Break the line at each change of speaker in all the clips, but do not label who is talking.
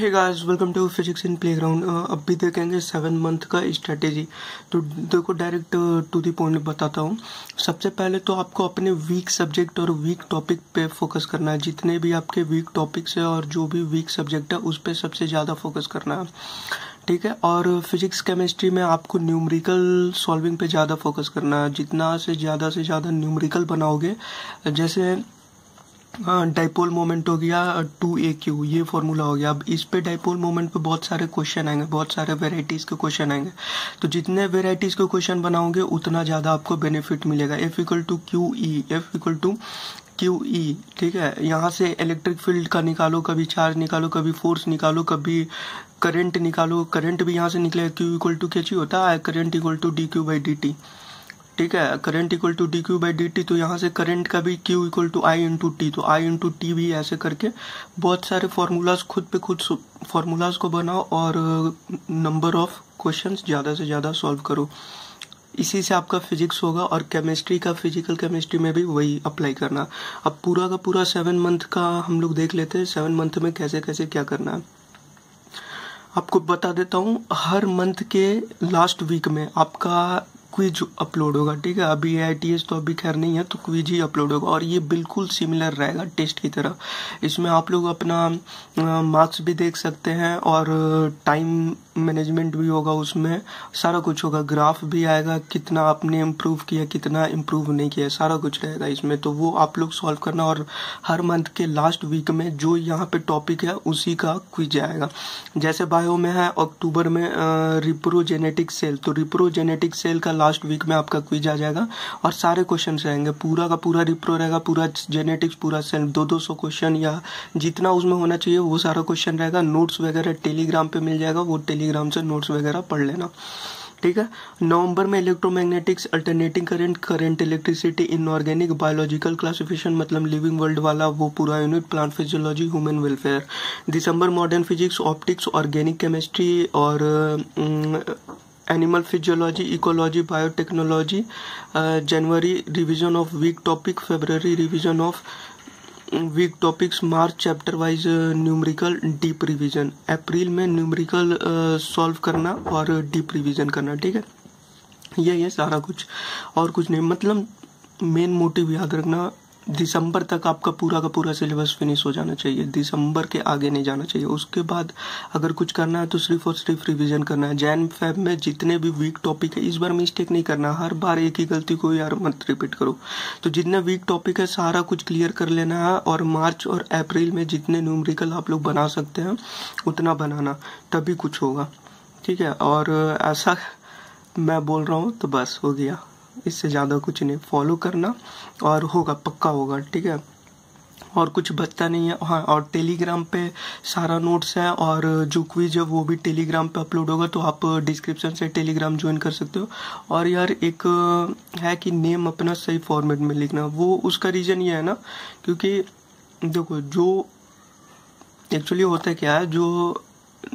है guys welcome to physics in playground अब भी देखेंगे सेवन मंथ का स्ट्रेटेजी तो देखो डायरेक्ट टू दी पॉइंट बताता हूँ सबसे पहले तो आपको अपने वीक सब्जेक्ट और वीक टॉपिक पे फोकस करना है जितने भी आपके वीक टॉपिक्स है और जो भी वीक सब्जेक्ट है उस पर सबसे ज़्यादा फोकस करना है ठीक है और फिजिक्स केमिस्ट्री में आपको न्यूमरिकल सॉल्विंग पे ज़्यादा फोकस करना है जितना से ज़्यादा से ज़्यादा न्यूमरिकल बनाओगे जैसे डाइपोल हाँ, मोमेंट हो गया टू ए क्यू ये फॉर्मूला हो गया अब इस पे डाइपोल मोमेंट पे बहुत सारे क्वेश्चन आएंगे बहुत सारे वेराइटीज़ के क्वेश्चन आएंगे तो जितने वेराइटीज़ के क्वेश्चन बनाओगे उतना ज़्यादा आपको बेनिफिट मिलेगा F equal to Q E F equal to Q E ठीक है यहाँ से इलेक्ट्रिक फील्ड का निकालो कभी चार्ज निकालो कभी फोर्स निकालो कभी करंट निकालो करंट भी यहाँ से निकलेगा क्यू इक्वल टू ही होता है current equal to D Q by D T ठीक है current equal to D Q by D T तो यहाँ से करंट का भी Q equal to I into T तो आई इंटू टी भी ऐसे करके बहुत सारे फार्मूलाज खुद पे खुद फार्मूलाज को बनाओ और नंबर ऑफ क्वेश्चन ज़्यादा से ज़्यादा सॉल्व करो इसी से आपका फिजिक्स होगा और केमिस्ट्री का फिजिकल केमिस्ट्री में भी वही अप्लाई करना अब पूरा का पूरा सेवन मंथ का हम लोग देख लेते हैं सेवन मंथ में कैसे कैसे क्या करना है आपको बता देता हूँ हर मंथ के लास्ट वीक में आपका क्विज अपलोड होगा ठीक है अभी ए आई तो अभी खैर नहीं है तो क्विज ही अपलोड होगा और ये बिल्कुल सिमिलर रहेगा टेस्ट की तरह इसमें आप लोग अपना मार्क्स भी देख सकते हैं और टाइम मैनेजमेंट भी होगा उसमें सारा कुछ होगा ग्राफ भी आएगा कितना आपने इम्प्रूव किया कितना इम्प्रूव नहीं किया सारा कुछ रहेगा इसमें तो वो आप लोग सॉल्व करना और हर मंथ के लास्ट वीक में जो यहाँ पे टॉपिक है उसी का क्विज आएगा जैसे बायो में है अक्टूबर में रिप्रोजेनेटिक सेल तो रिप्रोजेनेटिक सेल का लास्ट वीक में आपका क्विज आ जाएगा और सारे क्वेश्चन रहेंगे पूरा का पूरा रिप्रो रहेगा पूरा जेनेटिक्स पूरा सेल दो दो सौ क्वेश्चन या जितना उसमें होना चाहिए वो सारा क्वेश्चन रहेगा नोट्स वगैरह टेलीग्राम पे मिल जाएगा वो टेली टेलीग्राम से नोट्स वगैरह पढ़ लेना ठीक है नवंबर में electromagnetics alternating current current electricity inorganic biological classification मतलब लिविंग वर्ल्ड वाला वो पूरा unit plant physiology human welfare दिसंबर modern physics optics organic chemistry और एनिमल फिजियोलॉजी इकोलॉजी बायोटेक्नोलॉजी जनवरी revision of weak topic February revision of weak topics मार्च chapter wise numerical deep revision अप्रैल में न्यूमरिकल सॉल्व uh, करना और deep revision करना ठीक है यही है सारा कुछ और कुछ नहीं मतलब मेन मोटिव याद रखना दिसंबर तक आपका पूरा का पूरा सिलेबस फिनिश हो जाना चाहिए दिसंबर के आगे नहीं जाना चाहिए उसके बाद अगर कुछ करना है तो सिर्फ और सिर्फ रिवीजन करना है जैन फैब में जितने भी वीक टॉपिक है इस बार मिस्टेक नहीं करना हर बार एक ही गलती को यार मत रिपीट करो तो जितने वीक टॉपिक है सारा कुछ क्लियर कर लेना है और मार्च और अप्रैल में जितने न्यूमरिकल आप लोग बना सकते हैं उतना बनाना तभी कुछ होगा ठीक है और ऐसा मैं बोल रहा हूँ तो बस हो गया इससे ज़्यादा कुछ नहीं फॉलो करना और होगा पक्का होगा ठीक है और कुछ बचता नहीं है हाँ और टेलीग्राम पे सारा नोट्स है और जो क्विज है वो भी टेलीग्राम पे अपलोड होगा तो आप डिस्क्रिप्शन से टेलीग्राम ज्वाइन कर सकते हो और यार एक है कि नेम अपना सही फॉर्मेट में लिखना वो उसका रीज़न ये है ना क्योंकि देखो जो एक्चुअली होता है क्या है जो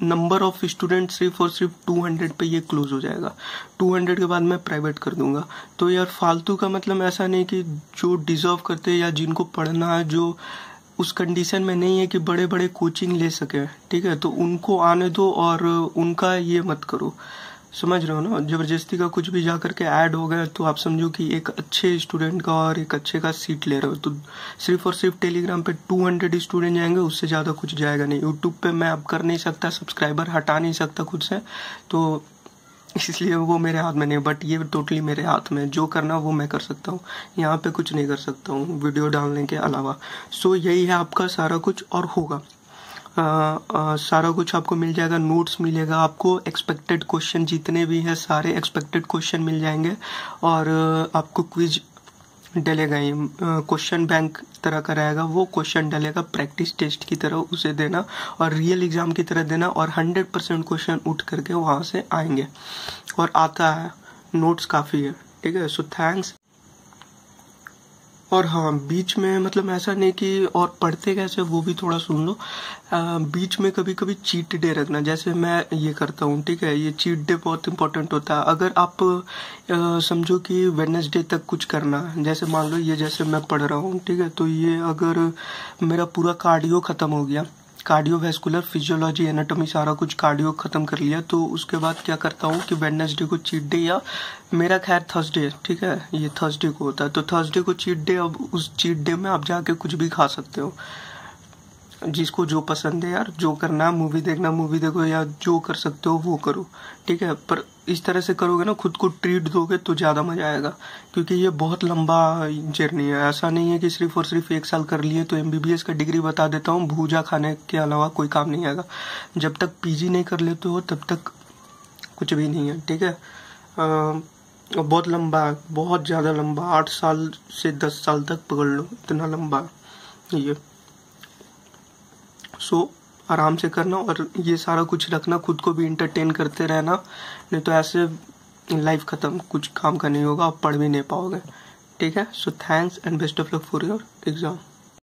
नंबर ऑफ स्टूडेंट सिर्फ और सिर्फ 200 पे ये क्लोज हो जाएगा 200 के बाद मैं प्राइवेट कर दूंगा तो यार फालतू का मतलब ऐसा नहीं कि जो डिजर्व करते या जिनको पढ़ना है जो उस कंडीशन में नहीं है कि बड़े बड़े कोचिंग ले सकें ठीक है तो उनको आने दो और उनका ये मत करो समझ रहे हो ना जबरदस्ती का कुछ भी जा करके ऐड हो गया तो आप समझो कि एक अच्छे स्टूडेंट का और एक अच्छे का सीट ले रहे हो तो सिर्फ और सिर्फ टेलीग्राम पे 200 स्टूडेंट जाएंगे उससे ज़्यादा कुछ जाएगा नहीं यूट्यूब पे मैं अब कर नहीं सकता सब्सक्राइबर हटा नहीं सकता खुद से तो इसलिए वो मेरे हाथ में नहीं बट ये टोटली मेरे हाथ में जो करना वो मैं कर सकता हूँ यहाँ पे कुछ नहीं कर सकता हूँ वीडियो डालने के अलावा सो so, यही है आपका सारा कुछ और होगा सारा कुछ आपको मिल जाएगा नोट्स मिलेगा आपको एक्सपेक्टेड क्वेश्चन जितने भी हैं सारे एक्सपेक्टेड क्वेश्चन मिल जाएंगे और आपको क्विज डलेगा ही क्वेश्चन बैंक तरह का रहेगा वो क्वेश्चन डलेगा प्रैक्टिस टेस्ट की तरह उसे देना और रियल एग्ज़ाम की तरह देना और हंड्रेड परसेंट क्वेश्चन उठ करके वहाँ से आएंगे और आता है नोट्स काफ़ी है ठीक है सो थैंक्स और हाँ बीच में मतलब ऐसा नहीं कि और पढ़ते कैसे वो भी थोड़ा सुन लो आ, बीच में कभी कभी चीट डे रखना जैसे मैं ये करता हूँ ठीक है ये चीट डे बहुत इंपॉर्टेंट होता है अगर आप समझो कि वेडनेसडे तक कुछ करना जैसे मान लो ये जैसे मैं पढ़ रहा हूँ ठीक है तो ये अगर मेरा पूरा कार्डियो ख़त्म हो गया कार्डियोवैस्कुलर फिजियोलॉजी एनाटॉमी सारा कुछ कार्डियो ख़त्म कर लिया तो उसके बाद क्या करता हूँ कि वेडनेसडे को चीट डे या मेरा खैर थर्सडे ठीक है ये थर्सडे को होता है तो थर्सडे को चीट डे अब उस चीट डे में आप जाके कुछ भी खा सकते हो जिसको जो पसंद है यार जो करना मूवी देखना मूवी देखो या जो कर सकते हो वो करो ठीक है पर इस तरह से करोगे ना खुद को ट्रीट दोगे तो ज़्यादा मज़ा आएगा क्योंकि ये बहुत लंबा जर्नी है ऐसा नहीं है कि सिर्फ और सिर्फ एक साल कर लिए तो एम का डिग्री बता देता हूँ भूजा खाने के अलावा कोई काम नहीं आएगा जब तक जी नहीं कर लेते हो तब तक कुछ भी नहीं है ठीक है आ, बहुत लंबा है बहुत ज़्यादा लंबा आठ साल से दस साल तक पकड़ लो इतना लंबा ये सो आराम से करना और ये सारा कुछ रखना खुद को भी इंटरटेन करते रहना नहीं तो ऐसे लाइफ ख़त्म कुछ काम का नहीं होगा आप पढ़ भी नहीं पाओगे ठीक है so thanks and best of luck for your exam